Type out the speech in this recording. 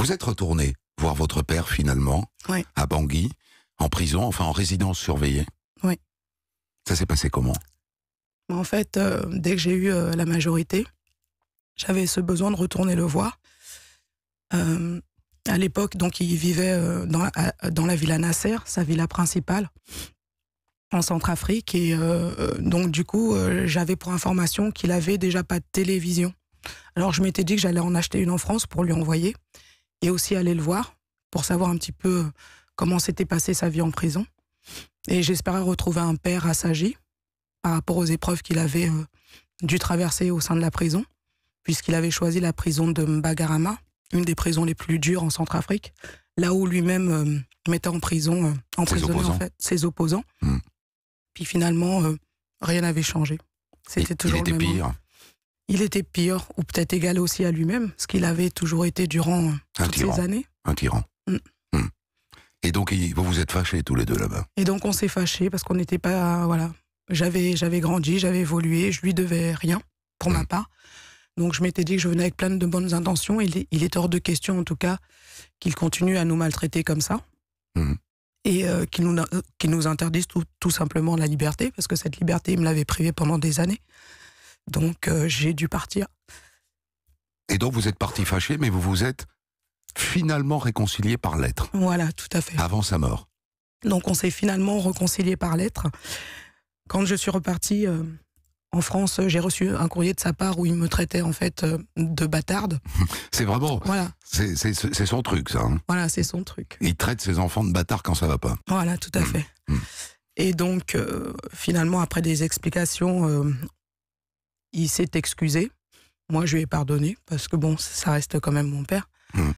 Vous êtes retourné voir votre père finalement, à Bangui, en prison, enfin en résidence surveillée. Oui. Ça s'est passé comment bah, En fait, euh, dès que j'ai eu euh, la majorité, j'avais ce besoin de retourner le voir. Euh, à l'époque, donc, il vivait dans, dans, la villa Nasser, sa villa principale, en Centrafrique. Et donc, du coup, j'avais pour information qu'il avait déjà pas de télévision. Alors, je m'étais dit que j'allais en acheter une en France pour lui envoyer et aussi aller le voir pour savoir un petit peu euh, comment s'était passée sa vie en prison. Et j'espérais retrouver un père assagi par rapport aux épreuves qu'il avait euh, dû traverser au sein de la prison, puisqu'il avait choisi la prison de Mbagarama, une des prisons les plus dures en Centrafrique, là où lui-même euh, mettait en prison, ses opposants. Hmm. Puis finalement, rien n'avait changé. C'était toujours le pire il était pire, ou peut-être égal aussi à lui-même, ce qu'il avait toujours été durant euh, toutes ces années. Un tyran. Mm. Mm. Et donc, vous vous êtes fâchés tous les deux là-bas. Et donc, on s'est fâchés parce qu'on n'était pas. Voilà. J'avais, j'avais grandi, j'avais évolué, je lui devais rien, pour ma mm. part. Donc, je m'étais dit que je venais avec plein de bonnes intentions. Il est, il est hors de question, en tout cas, qu'il continue à nous maltraiter comme ça. Et euh, qu'il nous, euh, nous interdise tout, tout simplement la liberté, parce que cette liberté, il me l'avait privée pendant des années. Donc euh, j'ai dû partir. Et donc vous êtes parti fâché, mais vous vous êtes finalement réconcilié par lettre. Voilà, tout à fait. Avant sa mort. Donc on s'est finalement réconcilié par lettre. Quand je suis reparti euh, en France, j'ai reçu un courrier de sa part où il me traitait en fait euh, de bâtarde. c'est vraiment. Voilà. C'est son truc, ça. Hein. Voilà, c'est son truc. Il traite ses enfants de bâtards quand ça va pas. Voilà, tout à mmh. fait. Mmh. Et donc, finalement, après des explications, il s'est excusé. Moi, je lui ai pardonné parce que bon, ça reste quand même mon père. Hmm.